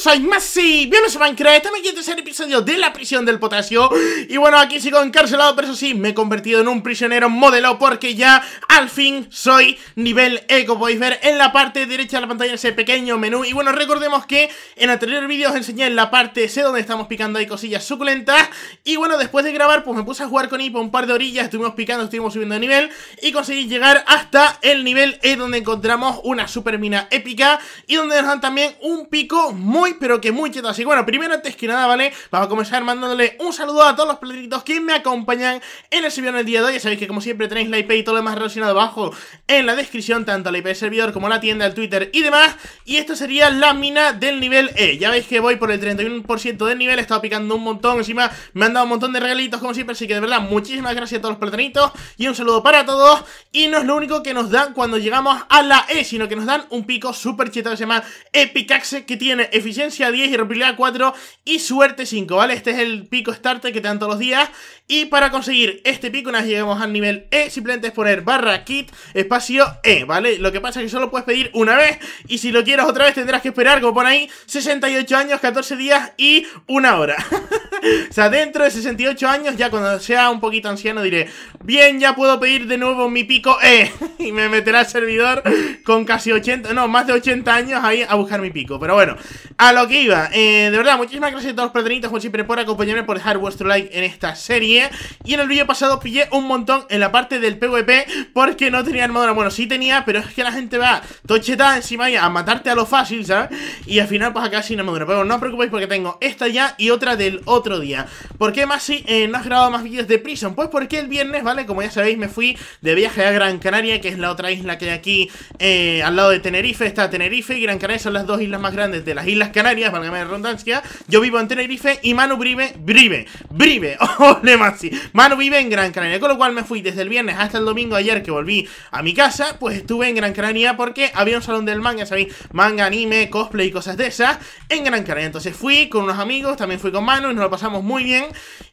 soy Masi, bienvenidos a Minecraft, estamos aquí en el episodio de la prisión del potasio Y bueno, aquí sigo encarcelado, pero eso sí, me he convertido en un prisionero modelo porque ya al fin soy nivel eco Podéis ver en la parte derecha de la pantalla ese pequeño menú Y bueno, recordemos que en anterior vídeo os enseñé en la parte C donde estamos picando hay cosillas suculentas Y bueno, después de grabar pues me puse a jugar con Ipo, un par de orillas, estuvimos picando, estuvimos subiendo de nivel Y conseguí llegar hasta el nivel E donde encontramos una super mina épica y donde nos dan también un pico muy pero que muy cheto así bueno, primero, antes que nada, ¿vale? Vamos a comenzar mandándole un saludo a todos los platinitos que me acompañan en el servidor en el día de hoy. Ya sabéis que, como siempre, tenéis la IP y todo lo demás relacionado abajo en la descripción, tanto la IP del servidor como la tienda, el Twitter y demás. Y esto sería la mina del nivel E. Ya veis que voy por el 31% del nivel, he estado picando un montón. Encima me han dado un montón de regalitos, como siempre. Así que, de verdad, muchísimas gracias a todos los platinitos y un saludo para todos. Y no es lo único que nos dan cuando llegamos a la E, sino que nos dan un pico súper cheto se llama Epicaxe, que tiene eficiencia 10 y a 4 y Suerte 5, ¿vale? Este es el pico starter que te dan todos los días. Y para conseguir este pico, una vez lleguemos al nivel E, simplemente es poner barra kit espacio E, ¿vale? Lo que pasa es que solo puedes pedir una vez y si lo quieres otra vez tendrás que esperar, como pone ahí, 68 años, 14 días y una hora. o sea, dentro de 68 años, ya cuando sea un poquito anciano diré, bien, ya puedo pedir de nuevo mi pico E. y me meterá al servidor con casi 80, no, más de 80 años ahí a buscar mi pico. Pero bueno, a lo que iba, eh, de verdad, muchísimas gracias a todos los como siempre, por acompañarme, por dejar vuestro like en esta serie. Y en el vídeo pasado pillé un montón en la parte del PvP porque no tenía armadura. Bueno, sí tenía, pero es que la gente va tochetada encima y a matarte a lo fácil, ¿sabes? Y al final pues acá sin armadura. Pero no os preocupéis porque tengo esta ya y otra del otro día. ¿Por qué más si eh, no has grabado más vídeos de Prison? Pues porque el viernes, ¿vale? Como ya sabéis, me fui de viaje a Gran Canaria, que es la otra isla que hay aquí eh, al lado de Tenerife. Está Tenerife y Gran Canaria son las dos islas más grandes de las islas que Canarias, valga la redundancia. Yo vivo en Tenerife y Manu vive, Brive, Brive, ole Masi. Manu vive en Gran Canaria, con lo cual me fui desde el viernes hasta el domingo ayer que volví a mi casa, pues estuve en Gran Canaria porque había un salón del manga, sabéis, manga, anime, cosplay y cosas de esas en Gran Canaria. Entonces fui con unos amigos, también fui con Manu y nos lo pasamos muy bien.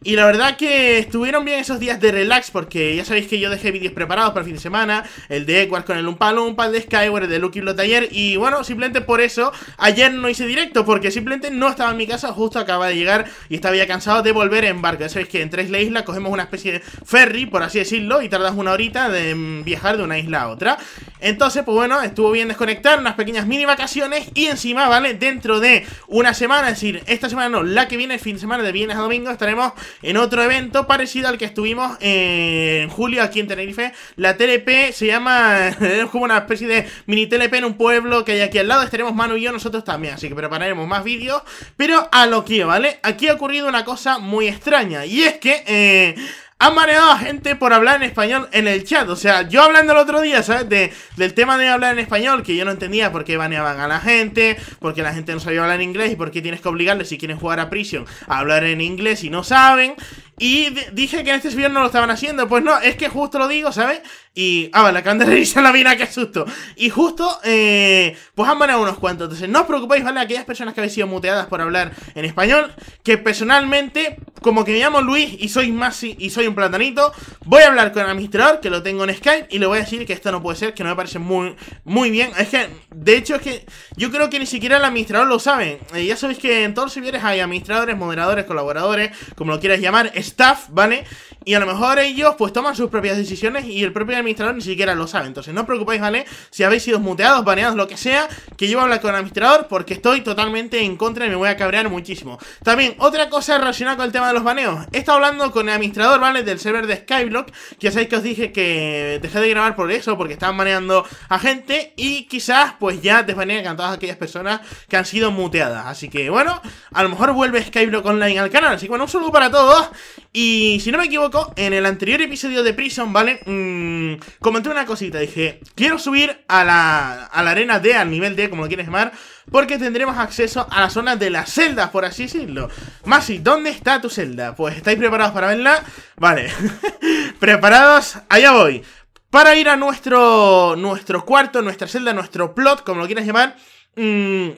Y la verdad que estuvieron bien esos días de relax porque ya sabéis que yo dejé vídeos preparados para el fin de semana, el de Equal con el Lumpa un de Skyward, de Lucky Blood ayer y bueno, simplemente por eso ayer no hice directo porque simplemente no estaba en mi casa, justo acaba de llegar y estaba ya cansado de volver en barco. Ya sabéis que en tres la isla cogemos una especie de ferry, por así decirlo, y tardas una horita de mm, viajar de una isla a otra. Entonces, pues bueno, estuvo bien desconectar, unas pequeñas mini vacaciones y encima, ¿vale? Dentro de una semana, es decir, esta semana no, la que viene, el fin de semana de viernes a domingo, estaremos en otro evento parecido al que estuvimos eh, en julio aquí en Tenerife. La TLP se llama, es como una especie de mini TLP en un pueblo que hay aquí al lado, estaremos Manu y yo nosotros también, así que preparad más vídeos. Pero a lo que, ¿vale? Aquí ha ocurrido una cosa muy extraña. Y es que... Eh, han mareado a gente por hablar en español en el chat. O sea, yo hablando el otro día, ¿sabes? del tema de hablar en español, que yo no entendía por qué baneaban a la gente, porque la gente no sabía hablar en inglés y por qué tienes que obligarles si quieren jugar a Prision a hablar en inglés y no saben. Y dije que en este video no lo estaban haciendo. Pues no, es que justo lo digo, ¿sabes? Y. Ah, vale, acaban de revisar la mina, qué susto. Y justo, eh, pues han ganado unos cuantos. Entonces, no os preocupéis, ¿vale? Aquellas personas que habéis sido muteadas por hablar en español. Que personalmente, como que me llamo Luis y soy más y soy un platanito. Voy a hablar con el administrador, que lo tengo en Skype, y le voy a decir que esto no puede ser, que no me parece muy, muy bien. Es que, de hecho, es que yo creo que ni siquiera el administrador lo sabe. Eh, ya sabéis que en todos los servidores hay administradores, moderadores, colaboradores, como lo quieras llamar. Es staff, ¿vale? Y a lo mejor ellos pues toman sus propias decisiones y el propio administrador ni siquiera lo sabe. Entonces no os preocupéis, ¿vale? Si habéis sido muteados, baneados, lo que sea, que yo voy a hablar con el administrador porque estoy totalmente en contra y me voy a cabrear muchísimo. También, otra cosa relacionada con el tema de los baneos. He estado hablando con el administrador, ¿vale? Del server de Skyblock. Que ya sabéis que os dije que dejé de grabar por eso porque estaban baneando a gente y quizás pues ya desbanean a todas aquellas personas que han sido muteadas. Así que bueno, a lo mejor vuelve Skyblock Online al canal. Así que bueno, un saludo para todos y si no me equivoco, en el anterior episodio de Prison, ¿vale? Mm, comenté una cosita, dije, quiero subir a la, a la arena D, al nivel D, como lo quieres llamar, porque tendremos acceso a la zona de las celdas, por así decirlo. Masi, ¿dónde está tu celda? Pues, ¿estáis preparados para verla? Vale, preparados, allá voy. Para ir a nuestro, nuestro cuarto, nuestra celda, nuestro plot, como lo quieras llamar, mmm,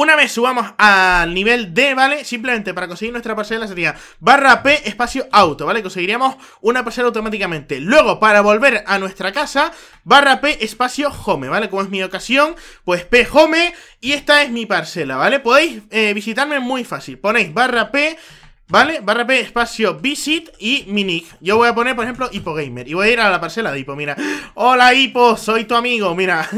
una vez subamos al nivel D, ¿vale? Simplemente para conseguir nuestra parcela sería barra P espacio auto, ¿vale? Conseguiríamos una parcela automáticamente. Luego, para volver a nuestra casa, barra P espacio home, ¿vale? Como es mi ocasión, pues P home y esta es mi parcela, ¿vale? Podéis eh, visitarme muy fácil. Ponéis barra P ¿Vale? Barra P, espacio, visit y mini Yo voy a poner, por ejemplo, hipogamer Y voy a ir a la parcela de hipo, mira Hola hipo, soy tu amigo, mira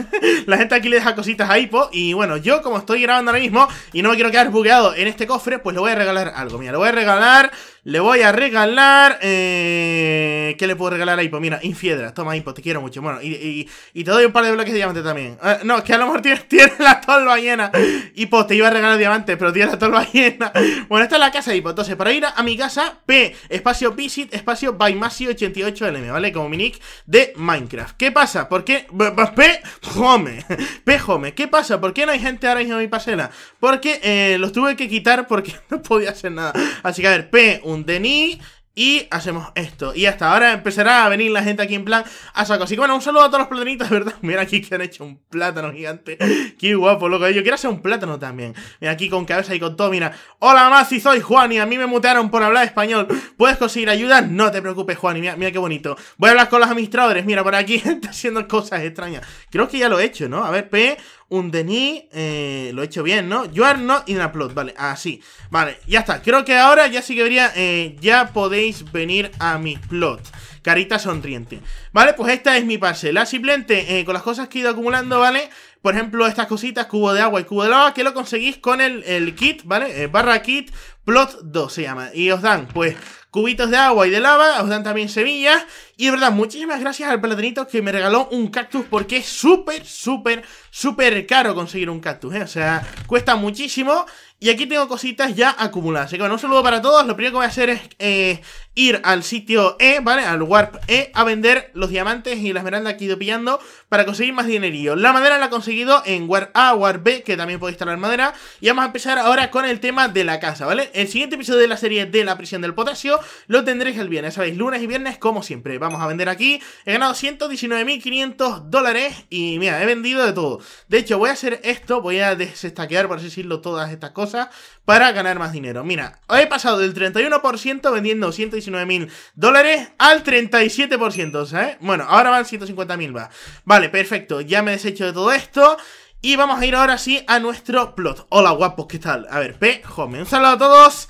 La gente aquí le deja cositas a hipo Y bueno, yo como estoy grabando ahora mismo Y no me quiero quedar bugueado en este cofre Pues le voy a regalar algo, mira, le voy a regalar le voy a regalar. Eh, ¿Qué le puedo regalar a Hippo? Mira, Infiedra. Toma, Hippo, te quiero mucho. Bueno, y, te doy un par de bloques de diamante también. Eh, no, que a lo mejor tienes, la tolva llena. Hippo, te iba a regalar diamantes, pero tienes la tolva llena. Bueno, esta es la casa de Hippo. Entonces, para ir a, mi casa, P, espacio visit, espacio by masi 88 ¿vale? Como mi de Minecraft. ¿Qué pasa? ¿Por qué? P, home. P, home. ¿Qué pasa? ¿Por qué no hay gente ahora mismo en mi parcela? Porque eh, los tuve que quitar porque no podía hacer nada. Así que, a ver, P, un Denis y hacemos esto. Y hasta ahora empezará a venir la gente aquí en plan a sacos Así que bueno, un saludo a todos los platanitos, de verdad. Mira aquí que han hecho un plátano gigante. Qué guapo, loco. Yo quiero hacer un plátano también. Mira aquí con cabeza y con todo. Mira, hola mamá, si soy Juan y a mí me mutearon por hablar español. ¿Puedes conseguir ayuda? No te preocupes, Juan. mira, mira qué bonito. Voy a hablar con los administradores. Mira, por aquí está haciendo cosas extrañas. Creo que ya lo he hecho, ¿no? A ver, P. Un Denis, eh, lo he hecho bien, ¿no? Yo are not in Plot, vale, así. Ah, vale, ya está. Creo que ahora ya sí que vería, eh, ya podéis venir a mi plot. Carita sonriente. Vale, pues esta es mi parcela. Simplemente eh, con las cosas que he ido acumulando, ¿vale? Por ejemplo, estas cositas, cubo de agua y cubo de lava, que lo conseguís con el, el kit, ¿vale? Eh, barra kit plot 2 se llama. Y os dan, pues, cubitos de agua y de lava, os dan también semillas y de verdad, muchísimas gracias al platanito que me regaló un cactus porque es súper, súper, súper caro conseguir un cactus, ¿eh? O sea, cuesta muchísimo. Y aquí tengo cositas ya acumuladas. Así que bueno, un saludo para todos. Lo primero que voy a hacer es eh, ir al sitio E, ¿vale? Al Warp E, a vender los diamantes y las esmeralda que he ido pillando para conseguir más dinerillo. La madera la he conseguido en Warp A, Warp B, que también podéis instalar madera. Y vamos a empezar ahora con el tema de la casa, ¿vale? El siguiente episodio de la serie de la prisión del potasio lo tendréis el viernes, ¿sabéis? Lunes y viernes, como siempre. Vamos vamos a vender aquí. He ganado 119.500 dólares y mira, he vendido de todo. De hecho, voy a hacer esto, voy a desestaquear, por así decirlo, todas estas cosas para ganar más dinero. Mira, he pasado del 31% vendiendo 119.000 dólares al 37%, ¿sabes? Bueno, ahora van 150.000, va. Vale, perfecto, ya me deshecho de todo esto. Y vamos a ir ahora sí a nuestro plot. Hola guapos, ¿qué tal? A ver, P, home. Un saludo a todos.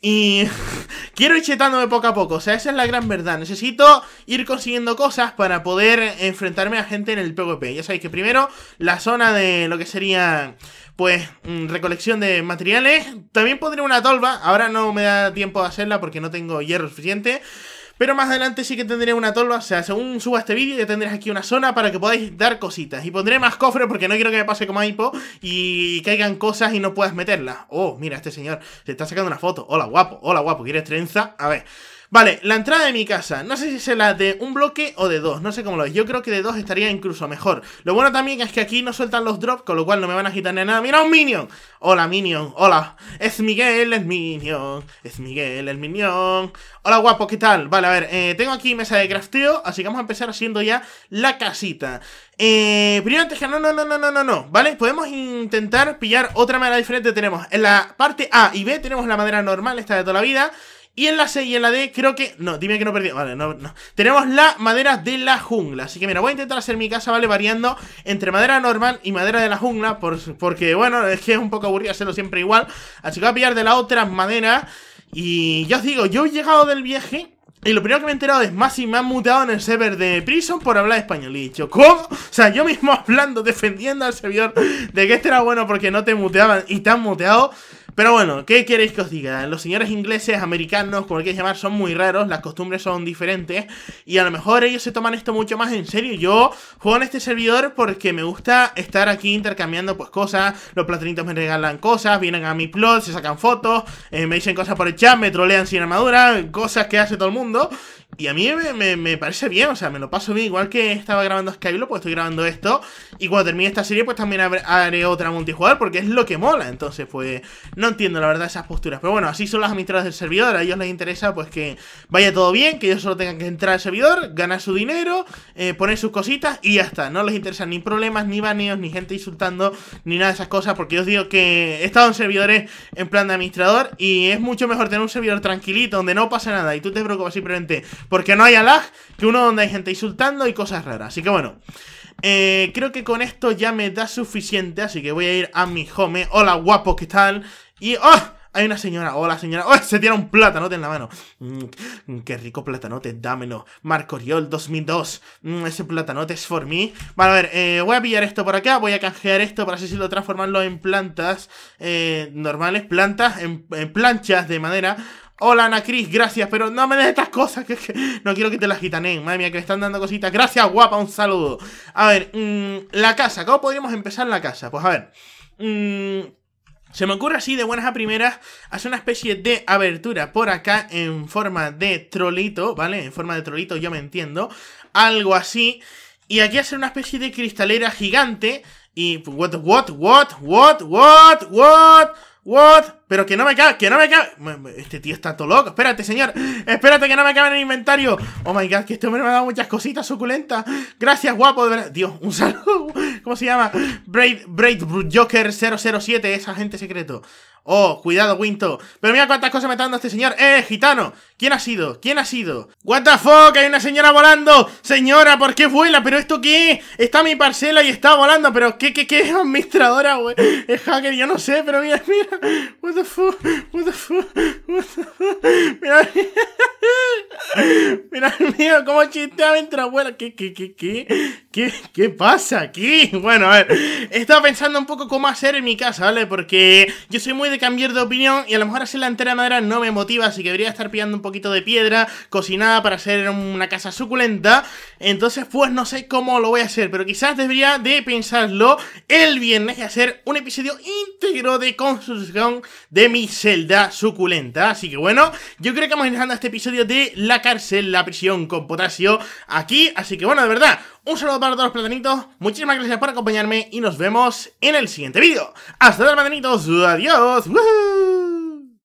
Y quiero ir chetándome poco a poco, o sea, esa es la gran verdad. Necesito ir consiguiendo cosas para poder enfrentarme a gente en el PvP. Ya sabéis que primero la zona de lo que sería, pues, mm, recolección de materiales. También pondré una tolva, ahora no me da tiempo de hacerla porque no tengo hierro suficiente. Pero más adelante sí que tendré una tolva, o sea, según suba este vídeo ya tendréis aquí una zona para que podáis dar cositas. Y pondré más cofres porque no quiero que me pase como a y caigan cosas y no puedas meterlas. Oh, mira, este señor se está sacando una foto. Hola, guapo, hola, guapo, ¿quieres trenza? A ver... Vale, la entrada de mi casa. No sé si es la de un bloque o de dos. No sé cómo lo es. Yo creo que de dos estaría incluso mejor. Lo bueno también es que aquí no sueltan los drops, con lo cual no me van a quitar nada. ¡Mira un minion! Hola, minion. Hola. Es Miguel, es minion. Es Miguel, el minion. Hola, guapo, ¿qué tal? Vale, a ver. Eh, tengo aquí mesa de crafteo, así que vamos a empezar haciendo ya la casita. Eh, primero antes que no, no, no, no, no, no, no, ¿vale? Podemos intentar pillar otra manera diferente. Tenemos en la parte A y B tenemos la madera normal, esta de toda la vida. Y en la C y en la D creo que... No, dime que no perdí. Vale, no, no. Tenemos la madera de la jungla. Así que mira, voy a intentar hacer mi casa, ¿vale? Variando entre madera normal y madera de la jungla. Por, porque, bueno, es que es un poco aburrido hacerlo siempre igual. Así que voy a pillar de la otra madera. Y ya os digo, yo he llegado del viaje y lo primero que me he enterado es más y me han muteado en el server de Prison por hablar español. Y he dicho, ¿cómo? O sea, yo mismo hablando, defendiendo al servidor de que este era bueno porque no te muteaban y te han muteado. Pero bueno, ¿qué queréis que os diga? Los señores ingleses, americanos, como queréis llamar, son muy raros, las costumbres son diferentes y a lo mejor ellos se toman esto mucho más en serio. Yo juego en este servidor porque me gusta estar aquí intercambiando pues cosas, los platinitos me regalan cosas, vienen a mi plot, se sacan fotos, eh, me dicen cosas por el chat, me trolean sin armadura, cosas que hace todo el mundo. Y a mí me, parece bien, o sea, me lo paso bien. Igual que estaba grabando Skyblock, pues estoy grabando esto. Y cuando termine esta serie, pues también haré otra multijugador, porque es lo que mola. Entonces, pues, no entiendo la verdad esas posturas. Pero bueno, así son las administradoras del servidor. A ellos les interesa, pues, que vaya todo bien, que ellos solo tengan que entrar al servidor, ganar su dinero, eh, poner sus cositas y ya está. No les interesan ni problemas, ni baneos, ni gente insultando, ni nada de esas cosas. Porque yo os digo que he estado en servidores en plan de administrador y es mucho mejor tener un servidor tranquilito, donde no pasa nada y tú te preocupas simplemente porque no hay lag, que uno donde hay gente insultando y cosas raras. Así que bueno, eh, creo que con esto ya me da suficiente, así que voy a ir a mi home. Hola guapo, ¿qué tal? Y... ¡Oh! Hay una señora, hola señora, ¡oh! Se tiene un platanote en la mano. Mm, mm, qué rico platanote, dámelo. Marco Oriol 2002. Mm, ese platanote es for me. Vale, a ver, eh, voy a pillar esto por acá, voy a canjear esto para así lo transformarlo en plantas eh, normales, plantas, en, en planchas de madera. Hola Ana Cris, gracias, pero no me des estas cosas, que, no quiero que te las quitanen, madre mía, que me están dando cositas. Gracias, guapa, un saludo. A ver, mm, la casa, ¿cómo podríamos empezar la casa? Pues a ver, mm, se me ocurre así de buenas a primeras hacer una especie de abertura por acá en forma de trolito, ¿vale? En forma de trolito, yo me entiendo, algo así. Y aquí hacer una especie de cristalera gigante y... What, what, what, what, what, what... What? Pero que no me cabe, que no me cabe. Este tío está todo loco. Espérate, señor. Espérate que no me cabe en el inventario. Oh my god, que este hombre me ha dado muchas cositas suculentas. Gracias, guapo. De verdad. Dios, un saludo. ¿Cómo se llama? Braid, Braid Joker 007, esa agente secreto. Oh, cuidado, Winto. Pero mira cuántas cosas me está dando este señor. ¡Eh, gitano! ¿Quién ha sido? ¿Quién ha sido? ¡What the fuck! ¡Hay una señora volando! ¡Señora, ¿por qué vuela? ¿Pero esto qué? Está mi parcela y está volando. ¿Pero qué, qué, qué? Administradora, güey. Es hacker, yo no sé, pero mira, mira. What the fuck? What the fuck? What the fuck? mira. Mira cómo chistea mientras abuela. ¿Qué, qué, qué, qué? ¿Qué, pasa aquí? Bueno, a ver. Estaba pensando un poco cómo hacer en mi casa, ¿vale? Porque yo soy muy de cambiar de opinión y a lo mejor hacer la entera madera no me motiva, así que debería estar pillando un poquito de piedra cocinada para hacer una casa suculenta. Entonces, pues no sé cómo lo voy a hacer, pero quizás debería de pensarlo el viernes y hacer un episodio íntegro de construcción de mi celda suculenta. Así que bueno, yo creo que vamos dejando este episodio de la cárcel, la con potasio aquí. Así que bueno, de verdad, un saludo para todos los platanitos. Muchísimas gracias por acompañarme y nos vemos en el siguiente vídeo. Hasta luego, platanitos. Adiós.